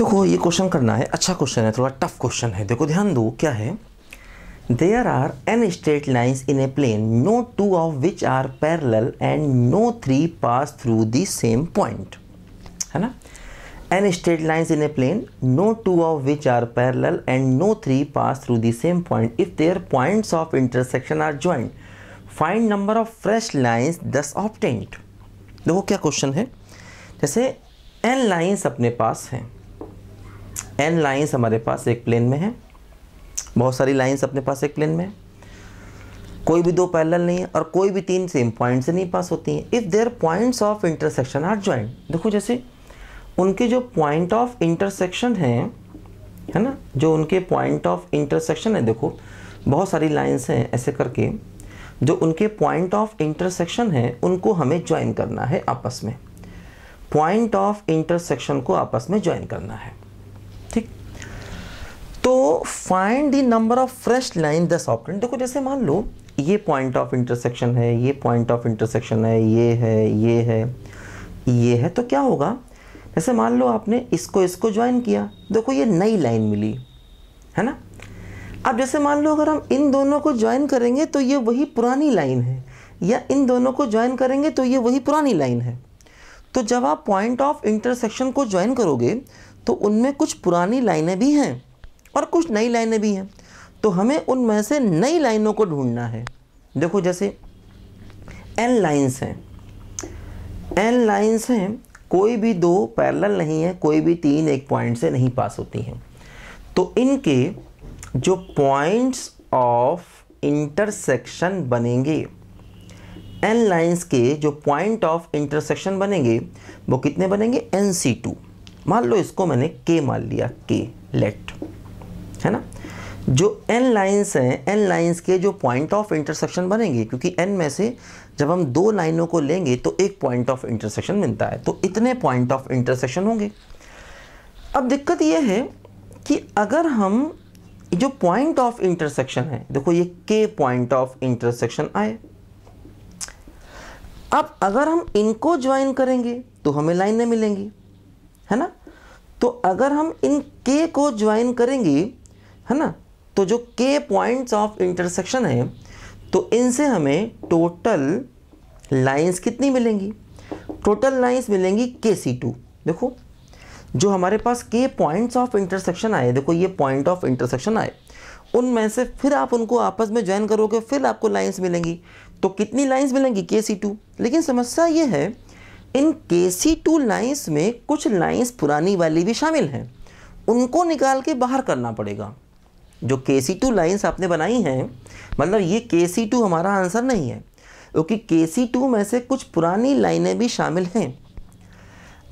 देखो ये क्वेश्चन करना है अच्छा क्वेश्चन है थोड़ा टफ क्वेश्चन है देखो ध्यान दो क्या है there are n straight lines in a plane no two of which are parallel and no three pass through the same point है ना n straight lines in a plane no two of which are parallel and no three pass through the same point if their points of intersection are joined find number of fresh lines thus obtained देखो क्या question है जैसे n lines अपने पास हैं n lines हमारे पास एक plane में है बहुत सारी लाइन्स अपने पास एक प्लेन में है कोई भी दो पैरेलल नहीं है और कोई भी तीन सेम पॉइंट से नहीं पास होती हैं if their points of intersection are joined देखो जैसे उनके जो पॉइंट ऑफ इंटरसेक्शन हैं है ना जो उनके पॉइंट ऑफ इंटरसेक्शन है देखो बहुत सारी लाइन्स हैं ऐसे करके जो उनके पॉइंट ऑफ इंटरसेक्शन है उनको हमें ज्वाइन करना है आपस में पॉइंट ऑफ इंटरसेक्शन को आपस में ज्वाइन करना है find the number of fresh line the soft देखो जैसे मान लो ये पॉइंट ऑफ इंटरसेक्शन है ये पॉइंट ऑफ इंटरसेक्शन है ये है ये है ये है तो क्या होगा जैसे मान लो आपने इसको इसको ज्वाइन किया देखो ये नई लाइन मिली है ना अब जैसे मान लो अगर हम इन दोनों को ज्वाइन करेंगे तो ये वही पुरानी लाइन है या इन दोनों को ज्वाइन करेंगे तो ये वही पुरानी लाइन है तो जब आप पॉइंट ऑफ इंटरसेक्शन को ज्वाइन करोगे तो उनमें कुछ पुरानी लाइनें भी हैं और कुछ नई लाइनें भी हैं तो हमें उनमें से नई लाइनों को ढूंढना है देखो जैसे एन लाइन्स हैं एन लाइन्स हैं कोई भी दो पैरेलल नहीं है कोई भी तीन एक पॉइंट से नहीं पास होती हैं तो इनके जो पॉइंट्स ऑफ इंटरसेक्शन बनेंगे एन लाइन्स के जो पॉइंट ऑफ इंटरसेक्शन बनेंगे वो कितने बनेंगे एन सी टू मान लो इसको मैंने के मान लिया के लेट है ना जो एन लाइन्स हैं एन लाइन्स के जो पॉइंट ऑफ इंटरसेक्शन बनेंगे क्योंकि एन में से जब हम दो लाइनों को लेंगे तो एक पॉइंट ऑफ इंटरसेक्शन मिलता है तो इतने पॉइंट ऑफ इंटरसेक्शन होंगे अब दिक्कत यह है कि अगर हम जो पॉइंट ऑफ इंटरसेक्शन है देखो ये के पॉइंट ऑफ इंटरसेक्शन आए अब अगर हम इनको ज्वाइन करेंगे तो हमें लाइनें मिलेंगी है ना तो अगर हम इन के को ज्वाइन करेंगे है ना तो जो के पॉइंट्स ऑफ इंटरसेक्शन है तो इनसे हमें टोटल लाइंस कितनी मिलेंगी टोटल लाइंस मिलेंगी के सी टू देखो जो हमारे पास के पॉइंट्स ऑफ इंटरसेक्शन आए देखो ये पॉइंट ऑफ इंटरसेक्शन आए उनमें से फिर आप उनको आपस में ज्वाइन करोगे फिर आपको लाइंस मिलेंगी तो कितनी लाइंस मिलेंगी के सी टू लेकिन समस्या ये है इन के सी टू लाइन्स में कुछ लाइन्स पुरानी वाली भी शामिल हैं उनको निकाल के बाहर करना पड़ेगा जो के सी टू लाइन्स आपने बनाई हैं मतलब ये के सी टू हमारा आंसर नहीं है क्योंकि के सी टू में से कुछ पुरानी लाइनें भी शामिल हैं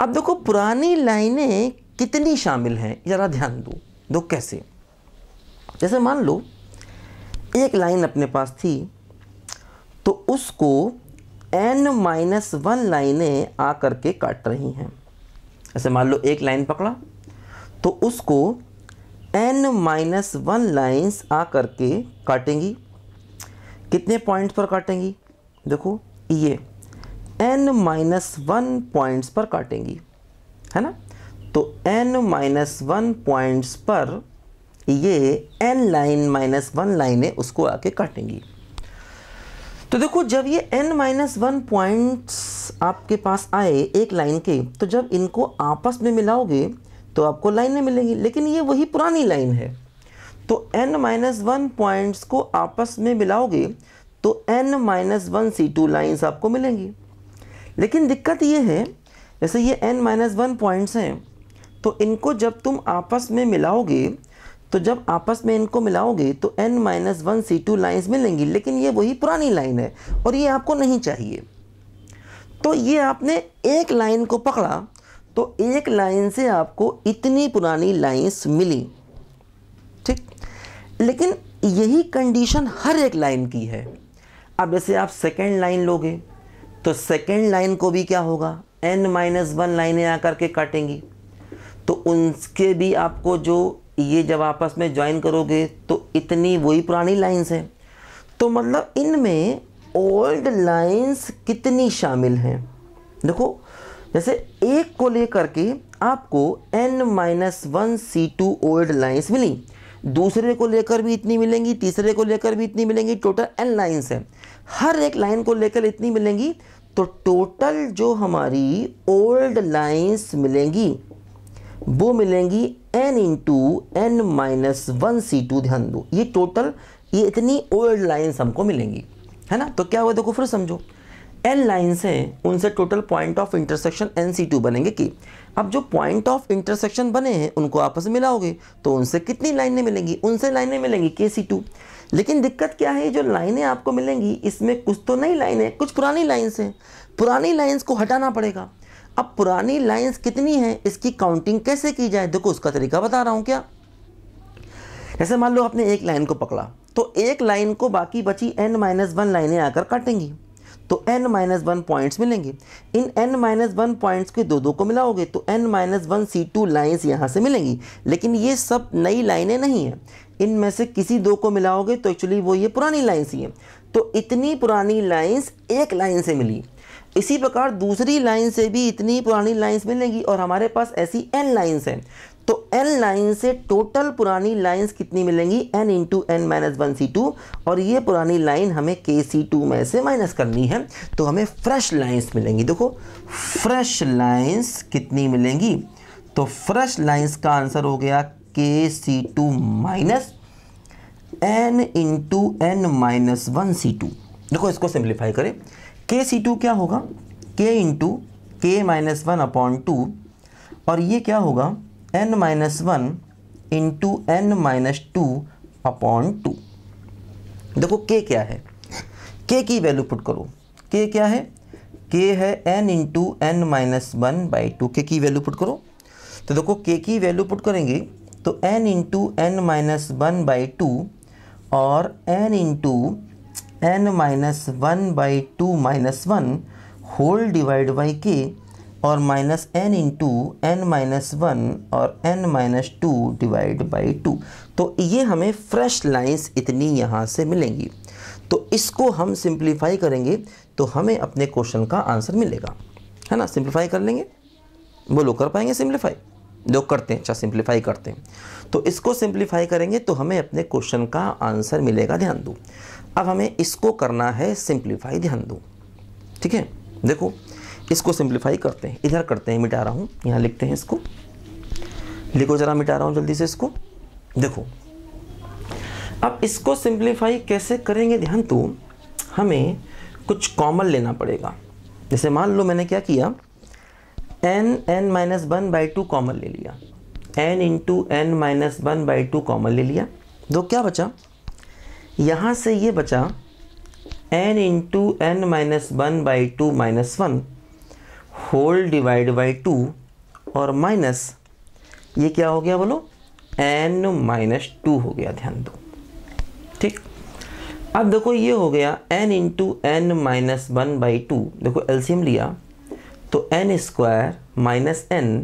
अब देखो पुरानी लाइनें कितनी शामिल हैं ज़रा ध्यान दो दो कैसे जैसे मान लो एक लाइन अपने पास थी तो उसको एन माइनस वन लाइनें आ करके काट रही हैं ऐसे मान लो एक लाइन पकड़ा तो उसको एन माइनस वन लाइन्स आ करके काटेंगी कितने पॉइंट्स पर काटेंगी देखो ये एन माइनस वन पॉइंट्स पर काटेंगी है ना तो एन माइनस वन पॉइंट्स पर ये एन लाइन माइनस वन लाइनें उसको आके काटेंगी तो देखो जब ये एन माइनस वन पॉइंट्स आपके पास आए एक लाइन के तो जब इनको आपस में मिलाओगे तो आपको लाइनें मिलेंगी लेकिन ये वही पुरानी लाइन है तो एन माइनस वन पॉइंट्स को आपस में मिलाओगे तो n minus one C two lines आपको मिलेंगी लेकिन दिक्कत ये है जैसे ये एन माइनस वन पॉइंट्स हैं तो इनको जब तुम आपस में मिलाओगे तो जब आपस में इनको मिलाओगे तो n minus one C two lines मिलेंगी लेकिन ये वही पुरानी लाइन है और ये आपको नहीं चाहिए तो ये आपने एक लाइन को पकड़ा तो एक लाइन से आपको इतनी पुरानी लाइन्स मिली ठीक लेकिन यही कंडीशन हर एक लाइन की है अब जैसे आप सेकेंड लाइन लोगे तो सेकेंड लाइन को भी क्या होगा एन माइनस वन लाइनें आकर के काटेंगी तो उनके भी आपको जो ये जब आपस में ज्वाइन करोगे तो इतनी वही पुरानी लाइन्स हैं तो मतलब इनमें ओल्ड लाइन्स कितनी शामिल हैं देखो जैसे एक को लेकर के आपको n minus one C two old lines मिली दूसरे को लेकर भी इतनी मिलेंगी तीसरे को लेकर भी इतनी मिलेंगी टोटल एन लाइन्स हैं हर एक लाइन को लेकर इतनी मिलेंगी तो टोटल जो हमारी ओल्ड लाइन्स मिलेंगी वो मिलेंगी n into n minus one C two ध्यान दो ये टोटल ये इतनी ओल्ड लाइन्स हमको मिलेंगी है ना तो क्या हुआ देखो फिर समझो एन लाइन्स हैं उनसे total point of intersection n C two बनेंगे कि अब जो पॉइंट ऑफ इंटरसेक्शन बने हैं उनको आपस में मिलाओगे तो उनसे कितनी लाइनें मिलेंगी उनसे लाइनें मिलेंगी के सी टू लेकिन दिक्कत क्या है जो लाइनें आपको मिलेंगी इसमें कुछ तो नई लाइनें कुछ पुरानी लाइन्स हैं पुरानी लाइन्स को हटाना पड़ेगा अब पुरानी लाइन्स कितनी हैं इसकी काउंटिंग कैसे की जाए देखो उसका तरीका बता रहा हूँ क्या जैसे मान लो आपने एक लाइन को पकड़ा तो एक लाइन को बाकी बची एन माइनस वन लाइनें आकर काटेंगी तो n माइनस वन पॉइंट्स मिलेंगे इन n माइनस वन पॉइंट्स के दो दो को मिलाओगे तो n minus one C two lines यहाँ से मिलेंगी लेकिन ये सब नई लाइनें नहीं हैं इन में से किसी दो को मिलाओगे तो एक्चुअली वो ये पुरानी लाइन्स ही हैं तो इतनी पुरानी लाइन्स एक लाइन से मिली इसी प्रकार दूसरी लाइन से भी इतनी पुरानी लाइन्स मिलेंगी और हमारे पास ऐसी एन लाइन्स हैं तो एन लाइन से टोटल पुरानी लाइंस कितनी मिलेंगी n into n minus one C two और ये पुरानी लाइन हमें के सी टू में से माइनस करनी है तो हमें फ्रेश लाइंस मिलेंगी देखो फ्रेश लाइंस कितनी मिलेंगी तो फ्रेश लाइंस का आंसर हो गया k C two minus n into n minus one C two देखो इसको सिंप्लीफाई करें के सी टू क्या होगा के इंटू के माइनस वन अपॉन टू और ये क्या होगा n minus one into n minus two upon two देखो के क्या है के की वैल्यू पुट करो के क्या है के है n into n minus one by two k की वैल्यू पुट करो तो देखो के की वैल्यू पुट करेंगे तो n into n minus one by two और n into n minus one by two minus one whole divide by k और minus n into n minus one और n minus two divide by two तो ये हमें fresh lines इतनी यहाँ से मिलेंगी तो इसको हम सिंप्लीफाई करेंगे तो हमें अपने क्वेश्चन का आंसर मिलेगा है ना सिंप्लीफाई कर लेंगे बोलो कर पाएंगे सिंप्लीफाई जो करते हैं अच्छा सिंप्लीफाई करते हैं तो इसको सिंप्लीफाई करेंगे तो हमें अपने क्वेश्चन का आंसर मिलेगा ध्यान दो अब हमें इसको करना है सिंप्लीफाई ध्यान दो ठीक है देखो इसको सिंप्लीफाई करते हैं इधर करते हैं मिटा रहा हूँ यहाँ लिखते हैं इसको लिखो ज़रा मिटा रहा हूँ जल्दी से इसको देखो अब इसको सिंप्लीफाई कैसे करेंगे ध्यान तो हमें कुछ कॉमन लेना पड़ेगा जैसे मान लो मैंने क्या किया n n minus one by two common ले लिया n into n minus one by two common ले लिया तो क्या बचा यहाँ से ये बचा n into n minus one by two minus one whole divide by two और माइनस ये क्या हो गया बोलो एन माइनस टू हो गया ध्यान दो ठीक अब देखो ये हो गया n into n minus one by two देखो एल्सीम लिया तो n square minus n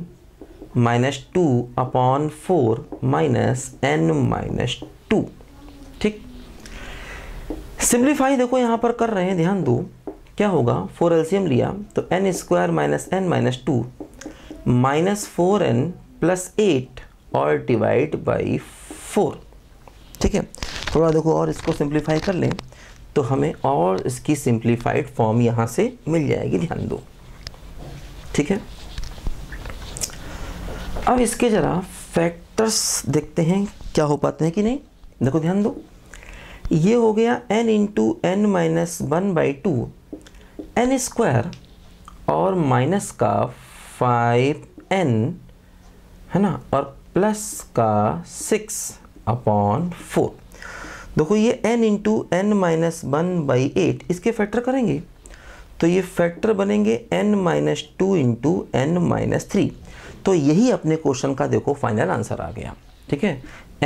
minus two upon four minus n minus two ठीक सिंप्लीफाई देखो यहाँ पर कर रहे हैं ध्यान दो क्या होगा फोर एल्सियम लिया तो n square minus n minus two minus four n plus eight और डिवाइड बाई फोर ठीक है थोड़ा देखो और इसको सिंप्लीफाई कर लें तो हमें और इसकी सिंप्लीफाइड फॉर्म यहाँ से मिल जाएगी ध्यान दो ठीक है अब इसके ज़रा फैक्टर्स देखते हैं क्या हो पाते हैं कि नहीं देखो ध्यान दो ये हो गया n into n minus one by two n square और माइनस का फाइव एन है ना और प्लस का सिक्स अपॉन फोर देखो ये n into n minus one by eight इसके फैक्टर करेंगे तो ये फैक्टर बनेंगे n minus two into n minus three तो यही अपने क्वेश्चन का देखो फाइनल आंसर आ गया ठीक है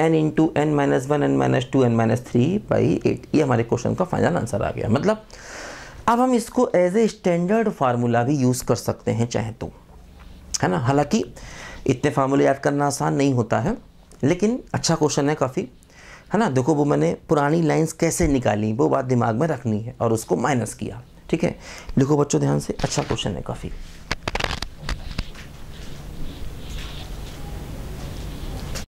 n into n minus one n minus two n minus three by eight ये हमारे क्वेश्चन का फाइनल आंसर आ गया मतलब अब हम इसको एज ए स्टैंडर्ड फार्मूला भी यूज़ कर सकते हैं चाहे तो है ना हालांकि इतने फार्मूले याद करना आसान नहीं होता है लेकिन अच्छा क्वेश्चन है काफ़ी है ना देखो वो मैंने पुरानी लाइंस कैसे निकाली वो बात दिमाग में रखनी है और उसको माइनस किया ठीक है देखो बच्चों ध्यान से अच्छा क्वेश्चन है काफ़ी